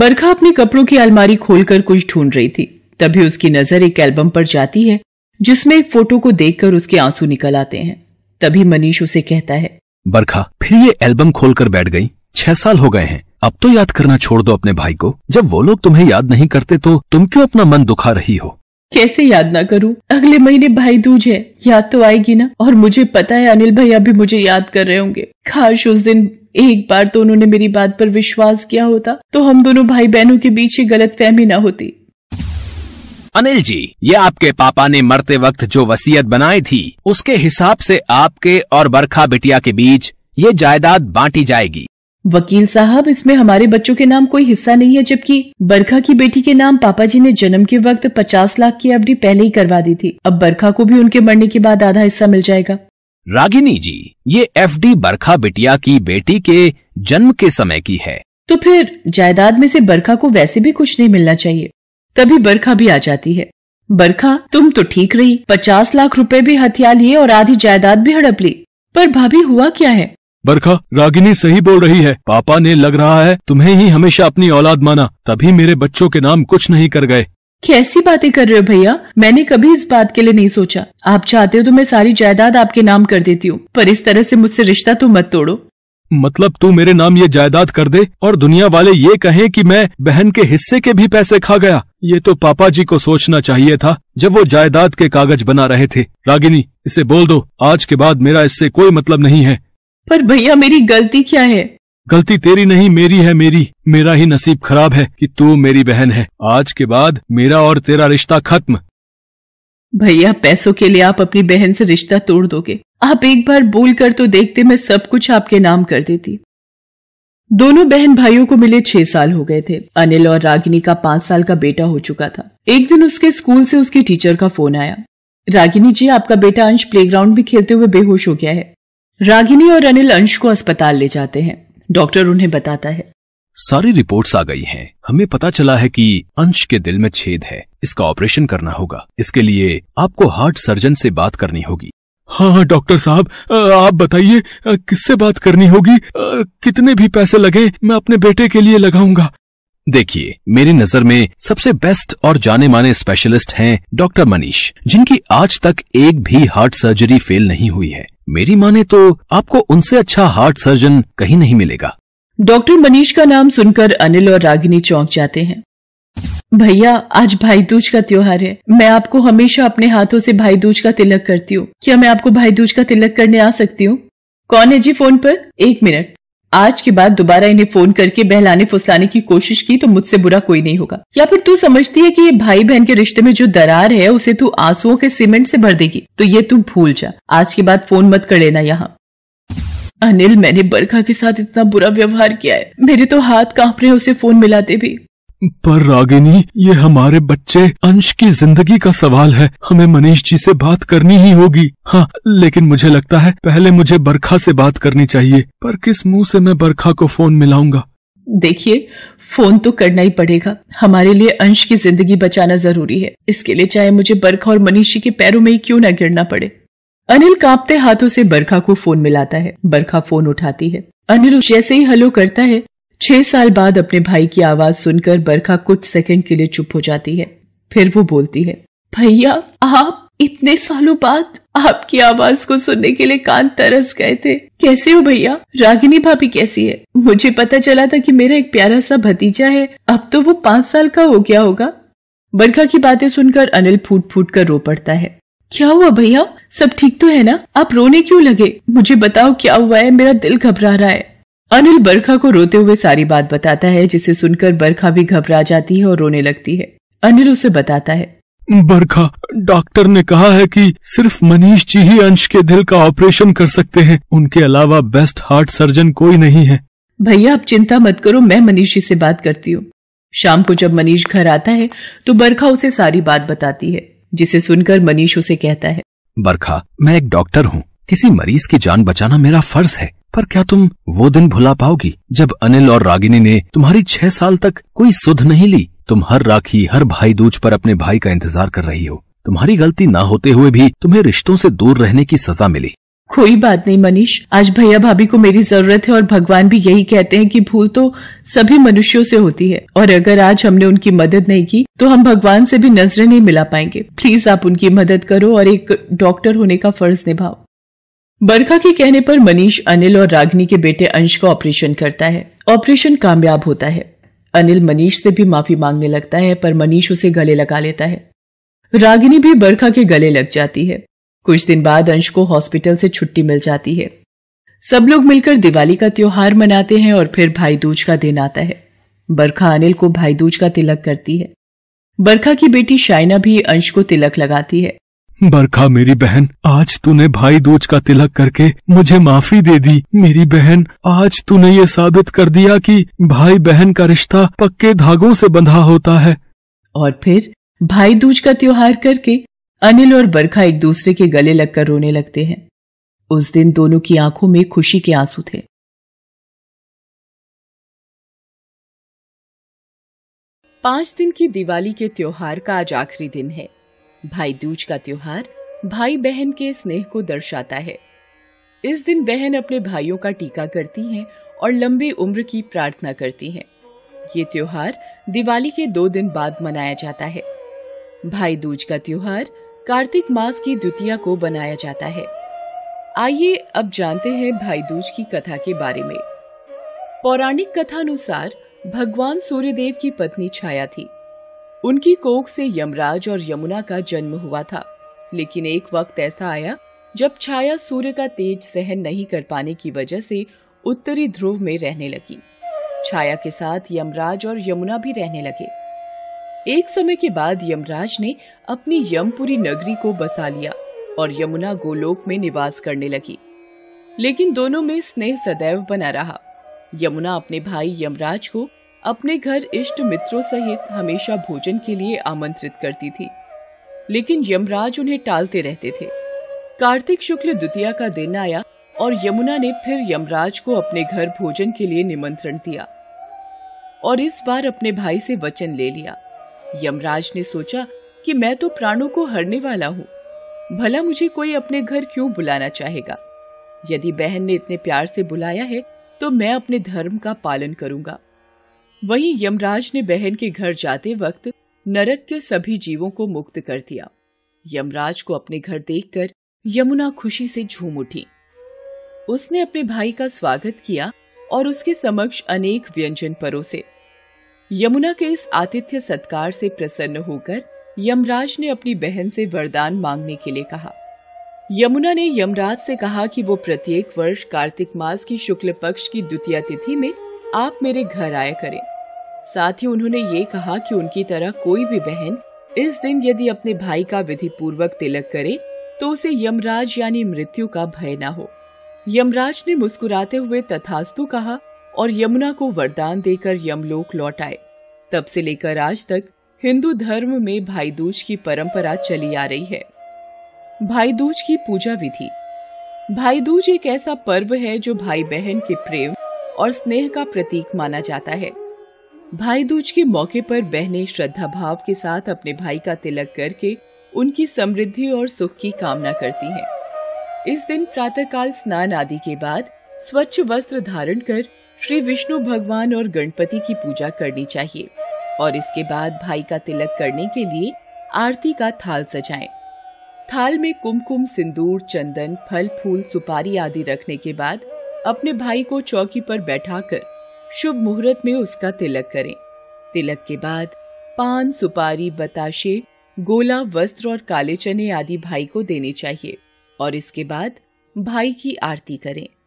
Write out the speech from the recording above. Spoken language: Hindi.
बरखा अपने कपड़ों की अलमारी खोलकर कुछ ढूंढ रही थी तभी उसकी नजर एक एल्बम पर जाती है जिसमें एक फोटो को देखकर उसके आंसू निकल आते हैं तभी मनीष उसे कहता है बरखा फिर ये एल्बम खोलकर बैठ गई छह साल हो गए हैं अब तो याद करना छोड़ दो अपने भाई को जब वो लोग तुम्हें याद नहीं करते तो तुम क्यों अपना मन दुखा रही हो कैसे याद ना करूं अगले महीने भाई दूज है याद तो आएगी ना और मुझे पता है अनिल भैया भी मुझे याद कर रहे होंगे खास उस दिन एक बार तो उन्होंने मेरी बात पर विश्वास किया होता तो हम दोनों भाई बहनों के बीच ही गलत फहमी ना होती अनिल जी ये आपके पापा ने मरते वक्त जो वसीयत बनाई थी उसके हिसाब से आपके और बरखा बिटिया के बीच ये जायदाद बांटी जाएगी वकील साहब इसमें हमारे बच्चों के नाम कोई हिस्सा नहीं है जबकि बरखा की बेटी के नाम पापा जी ने जन्म के वक्त 50 लाख की एफडी पहले ही करवा दी थी अब बरखा को भी उनके मरने के बाद आधा हिस्सा मिल जाएगा रागिनी जी ये एफडी बरखा बिटिया की बेटी के जन्म के समय की है तो फिर जायदाद में से बरखा को वैसे भी कुछ नहीं मिलना चाहिए तभी बरखा भी आ जाती है बरखा तुम तो ठीक रही पचास लाख रुपए भी हथियार लिए और आधी जायदाद भी हड़प ली पर भाभी हुआ क्या है बरखा रागिनी सही बोल रही है पापा ने लग रहा है तुम्हें ही हमेशा अपनी औलाद माना तभी मेरे बच्चों के नाम कुछ नहीं कर गए कैसी बातें कर रहे हो भैया मैंने कभी इस बात के लिए नहीं सोचा आप चाहते हो तो मैं सारी जायदाद आपके नाम कर देती हूँ पर इस तरह से मुझसे रिश्ता तो मत तोड़ो मतलब तू मेरे नाम ये जायदाद कर दे और दुनिया वाले ये कहें कि मैं बहन के हिस्से के भी पैसे खा गया ये तो पापा जी को सोचना चाहिए था जब वो जायदाद के कागज बना रहे थे रागिनी इसे बोल दो आज के बाद मेरा इससे कोई मतलब नहीं है पर भैया मेरी गलती क्या है गलती तेरी नहीं मेरी है मेरी मेरा ही नसीब खराब है कि तू मेरी बहन है आज के बाद मेरा और तेरा रिश्ता खत्म भैया पैसों के लिए आप अपनी बहन से रिश्ता तोड़ दोगे आप एक बार बोल कर तो देखते मैं सब कुछ आपके नाम कर देती दोनों बहन भाइयों को मिले छह साल हो गए थे अनिल और रागिनी का पांच साल का बेटा हो चुका था एक दिन उसके स्कूल से उसके टीचर का फोन आया रागिनी जी आपका बेटा अंश प्लेग्राउंड में खेलते हुए बेहोश हो गया है रागिनी और अनिल अंश को अस्पताल ले जाते हैं डॉक्टर उन्हें बताता है सारी रिपोर्ट्स आ गई हैं। हमें पता चला है कि अंश के दिल में छेद है इसका ऑपरेशन करना होगा इसके लिए आपको हार्ट सर्जन से बात करनी होगी हाँ हाँ डॉक्टर साहब आप बताइए किससे बात करनी होगी कितने भी पैसे लगे मैं अपने बेटे के लिए लगाऊंगा देखिए मेरी नजर में सबसे बेस्ट और जाने माने स्पेशलिस्ट हैं डॉक्टर मनीष जिनकी आज तक एक भी हार्ट सर्जरी फेल नहीं हुई है मेरी माने तो आपको उनसे अच्छा हार्ट सर्जन कहीं नहीं मिलेगा डॉक्टर मनीष का नाम सुनकर अनिल और रागिनी चौंक जाते हैं भैया आज भाई दूज का त्योहार है मैं आपको हमेशा अपने हाथों से भाई दूज का तिलक करती हूँ क्या मैं आपको भाई दूज का तिलक करने आ सकती हूँ कौन है जी फोन पर एक मिनट आज के बाद दोबारा इन्हें फोन करके बहलाने फुसलाने की कोशिश की तो मुझसे बुरा कोई नहीं होगा या फिर तू समझती है कि ये भाई बहन के रिश्ते में जो दरार है उसे तू आंसुओं के सीमेंट से भर देगी तो ये तू भूल जा आज के बाद फोन मत कर लेना यहाँ अनिल मैंने बरखा के साथ इतना बुरा व्यवहार किया है मेरे तो हाथ कांप रहे उसे फोन मिलाते भी पर रागिनी ये हमारे बच्चे अंश की जिंदगी का सवाल है हमें मनीष जी से बात करनी ही होगी हाँ लेकिन मुझे लगता है पहले मुझे बरखा से बात करनी चाहिए पर किस मुंह से मैं बरखा को फोन मिलाऊंगा देखिए फोन तो करना ही पड़ेगा हमारे लिए अंश की जिंदगी बचाना जरूरी है इसके लिए चाहे मुझे बरखा और मनीष जी के पैरों में ही क्यों ना गिरना पड़े अनिल कांपते हाथों से बरखा को फोन मिलाता है बरखा फोन उठाती है अनिल जैसे ही हलो करता है छह साल बाद अपने भाई की आवाज सुनकर बरखा कुछ सेकंड के लिए चुप हो जाती है फिर वो बोलती है भैया आप इतने सालों बाद आपकी आवाज को सुनने के लिए कान तरस गए थे कैसे हो भैया रागिनी भाभी कैसी है मुझे पता चला था कि मेरा एक प्यारा सा भतीजा है अब तो वो पांच साल का हो गया होगा बरखा की बातें सुनकर अनिल फूट फूट कर रो पड़ता है क्या हुआ भैया सब ठीक तो है ना आप रोने क्यों लगे मुझे बताओ क्या हुआ है मेरा दिल घबरा रहा है अनिल बरखा को रोते हुए सारी बात बताता है जिसे सुनकर बरखा भी घबरा जाती है और रोने लगती है अनिल उसे बताता है बरखा डॉक्टर ने कहा है कि सिर्फ मनीष जी ही अंश के दिल का ऑपरेशन कर सकते हैं उनके अलावा बेस्ट हार्ट सर्जन कोई नहीं है भैया आप चिंता मत करो मैं मनीष जी से बात करती हूँ शाम को जब मनीष घर आता है तो बरखा उसे सारी बात बताती है जिसे सुनकर मनीष उसे कहता है बरखा मैं एक डॉक्टर हूँ किसी मरीज की जान बचाना मेरा फर्ज है पर क्या तुम वो दिन भुला पाओगी जब अनिल और रागिनी ने तुम्हारी छह साल तक कोई सुध नहीं ली तुम हर राखी हर भाई दूज पर अपने भाई का इंतजार कर रही हो तुम्हारी गलती ना होते हुए भी तुम्हें रिश्तों से दूर रहने की सजा मिली कोई बात नहीं मनीष आज भैया भाभी को मेरी जरूरत है और भगवान भी यही कहते हैं कि भूल तो सभी मनुष्यों से होती है और अगर आज हमने उनकी मदद नहीं की तो हम भगवान से भी नजरें नहीं मिला पाएंगे प्लीज आप उनकी मदद करो और एक डॉक्टर होने का फर्ज निभाओ बरखा के कहने पर मनीष अनिल और रागनी के बेटे अंश का ऑपरेशन करता है ऑपरेशन कामयाब होता है अनिल मनीष से भी माफी मांगने लगता है पर मनीष उसे गले लगा लेता है रागिनी भी बरखा के गले लग जाती है कुछ दिन बाद अंश को हॉस्पिटल से छुट्टी मिल जाती है सब लोग मिलकर दिवाली का त्योहार मनाते हैं और फिर भाई दूज का दिन आता है बरखा अनिल को भाई दूज का तिलक करती है बरखा की बेटी शाइना भी अंश को तिलक लगाती है बरखा मेरी बहन आज तूने भाई दूज का तिलक करके मुझे माफी दे दी मेरी बहन आज तूने ये साबित कर दिया कि भाई बहन का रिश्ता पक्के धागों से बंधा होता है और फिर भाई दूज का त्योहार करके अनिल और बरखा एक दूसरे के गले लगकर रोने लगते हैं उस दिन दोनों की आंखों में खुशी के आंसू थे पांच दिन की दिवाली के त्योहार का आज आखिरी दिन है भाई दूज का त्योहार भाई बहन के स्नेह को दर्शाता है इस दिन बहन अपने भाइयों का टीका करती हैं और लंबी उम्र की प्रार्थना करती हैं। ये त्योहार दिवाली के दो दिन बाद मनाया जाता है भाई दूज का त्योहार कार्तिक मास की द्वितीया को बनाया जाता है आइए अब जानते हैं भाई दूज की कथा के बारे में पौराणिक कथा अनुसार भगवान सूर्यदेव की पत्नी छाया थी उनकी कोख से यमराज और यमुना का जन्म हुआ था लेकिन एक वक्त ऐसा आया जब छाया सूर्य का तेज सहन नहीं कर पाने की वजह से उत्तरी ध्रुव में रहने लगी छाया के साथ यमराज और यमुना भी रहने लगे एक समय के बाद यमराज ने अपनी यमपुरी नगरी को बसा लिया और यमुना गोलोक में निवास करने लगी लेकिन दोनों में स्नेह सदैव बना रहा यमुना अपने भाई यमराज को अपने घर इष्ट मित्रों सहित हमेशा भोजन के लिए आमंत्रित करती थी लेकिन यमराज उन्हें टालते रहते थे कार्तिक शुक्ल द्वितीया का दिन आया और यमुना ने फिर यमराज को अपने घर भोजन के लिए निमंत्रण दिया और इस बार अपने भाई से वचन ले लिया यमराज ने सोचा कि मैं तो प्राणों को हरने वाला हूँ भला मुझे कोई अपने घर क्यों बुलाना चाहेगा यदि बहन ने इतने प्यार से बुलाया है तो मैं अपने धर्म का पालन करूंगा वहीं यमराज ने बहन के घर जाते वक्त नरक के सभी जीवों को मुक्त कर दिया यमराज को अपने घर देखकर यमुना खुशी से झूम उठी उसने अपने भाई का स्वागत किया और उसके समक्ष अनेक व्यंजन परोसे यमुना के इस आतिथ्य सत्कार से प्रसन्न होकर यमराज ने अपनी बहन से वरदान मांगने के लिए कहा यमुना ने यमराज से कहा कि वो प्रत्येक वर्ष कार्तिक मास की शुक्ल पक्ष की द्वितीय तिथि में आप मेरे घर आया करें साथ ही उन्होंने ये कहा कि उनकी तरह कोई भी बहन इस दिन यदि अपने भाई का विधि पूर्वक तिलक करे तो उसे यमराज यानी मृत्यु का भय न हो यमराज ने मुस्कुराते हुए तथास्तु कहा और यमुना को वरदान देकर यमलोक लौट आए तब से लेकर आज तक हिंदू धर्म में भाई दूज की परंपरा चली आ रही है भाई दूज की पूजा विधि भाई दूज एक ऐसा पर्व है जो भाई बहन के प्रेम और स्नेह का प्रतीक माना जाता है भाई दूज के मौके पर बहनें श्रद्धा भाव के साथ अपने भाई का तिलक करके उनकी समृद्धि और सुख की कामना करती हैं। इस दिन प्रातःकाल स्नान आदि के बाद स्वच्छ वस्त्र धारण कर श्री विष्णु भगवान और गणपति की पूजा करनी चाहिए और इसके बाद भाई का तिलक करने के लिए आरती का थाल सजाएं। थाल में कुमकुम सिंदूर चंदन फल फूल सुपारी आदि रखने के बाद अपने भाई को चौकी पर बैठाकर शुभ मुहूर्त में उसका तिलक करें तिलक के बाद पान सुपारी बताशे गोला वस्त्र और काले चने आदि भाई को देने चाहिए और इसके बाद भाई की आरती करें